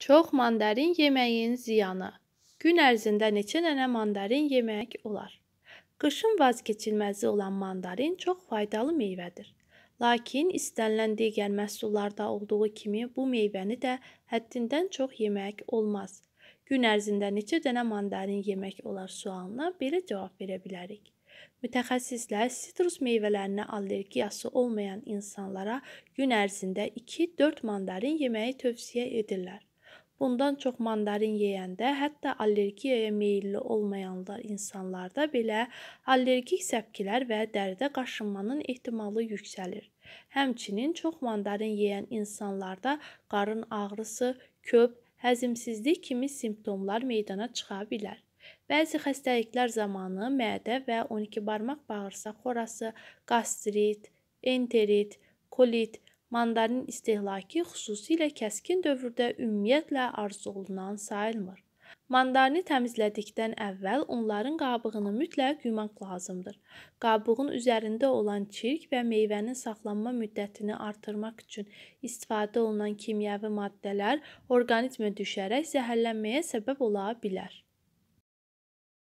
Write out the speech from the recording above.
Çox mandarin yeməyin ziyanı. Gün ərzində neçə dənə mandarin yemək olar? Qışın vazkeçilməzi olan mandarin çox faydalı meyvədir. Lakin istənilən digər məhsullarda olduğu kimi bu meyvəni də həddindən çox yemək olmaz. Gün ərzində neçə dənə mandarin yemək olar sualına belə cavab verə bilərik. Mütəxəssislər sitrus meyvələrinə allergiyası olmayan insanlara gün ərzində 2-4 mandarin yeməyi tövsiyə edirlər. Bundan çox mandarin yeyəndə, hətta allergiyaya meylli olmayanlar insanlarda belə allergik səpkilər və dəridə qaşınmanın ehtimalı yüksəlir. Həmçinin çox mandarin yeyən insanlarda qarın ağrısı, köp, həzimsizlik kimi simptomlar meydana çıxa bilər. Bəzi xəstəliklər zamanı mədə və 12 barmaq bağırsaq xorası, qastrit, enterit, kolit, mandarin istehlakı xüsusilə kəskin dövrdə ümumiyyətlə arzulanan sayılmır. Mandarini təmizlədikdən əvvəl onların qabığını mütləq yumaq lazımdır. Qabığın üzərində olan çirk və meyvənin saxlanma müddətini artırmaq üçün istifadə olunan kimyəvi maddələr orqanizmə düşərək zəhərlənməyə səbəb ola bilər.